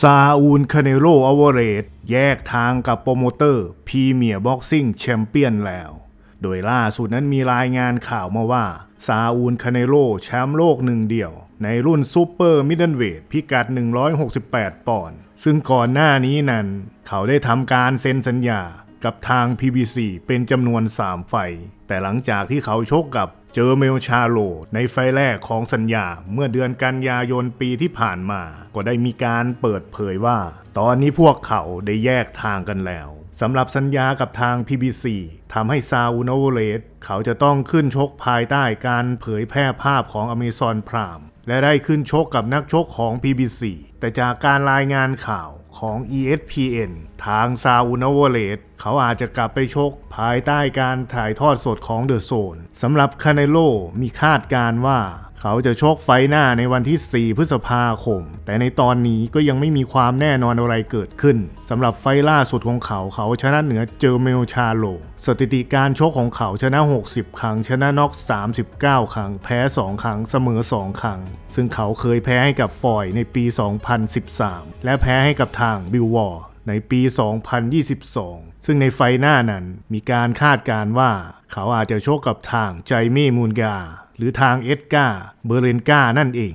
ซาอูลคาเนโรอวเรตแยกทางกับโปรโมเตอร์พรีเมียร์บ็อกซิ่งแชมเปี้ยนแล้ว โดยล่าสุดนั้นมีรายงานข่าวมาว่าซาอูลคาเนโรแชมป์โลกหนึ่งเดียว ในรุ่นซูเปอร์มิดเดิลเวทพิกัด 168 ปอนด์ ซึ่งก่อนหน้านี้นั้น เขาได้ทำการเซ็นสัญญากับทาง PBC เป็นจำนวน 3 ไฟ แต่หลังจากที่เขาชกกับเจอเมลชาโลในไฟแรกของสัญญาเมื่อเดือนกันยายนปีที่ผ่านมา ก็ได้มีการเปิดเผยว่า ตอนนี้พวกเขาได้แยกทางกันแล้วสำหรับสัญญากับทาง PBC ทำให้ซาอุโนเวเลสเขาจะต้องขึ้นชกภายใต้การเผยแพร่ภาพของอเมซอนพรามและได้ขึ้นชกกับนักชกของ PBC แต่จากการรายงานข่าวของ ESPN ทางซาอุโนเวเลสเขาอาจจะกลับไปชกภายใต้การถ่ายทอดสดของเดอะโซนสำหรับคาเนโลมีคาดการว่า เขาจะชกไฟหน้าในวันที่ 4 พฤษภาคม แต่ในตอนนี้ก็ยังไม่มีความแน่นอนอะไรเกิดขึ้น สำหรับไฟล่าสุดของเขาเขาชนะเหนือเจอเมลชาโลสถิติการชกของเขาชนะ 60 ครั้งชนะน็อก39 ครั้ง แพ้ 2 ครั้ง เสมอ 2 ครั้ง ซึ่งเขาเคยแพ้ให้กับฟอยในปี 2013 และแพ้ให้กับทางบิลวอร์ในปี 2022 ซึ่งในไฟหน้านั้นมีการคาดการว่าเขาอาจจะโชคกับทางใจมี่มูนกา หรือทางเอ็ดกาเบเรนกานั่นเอง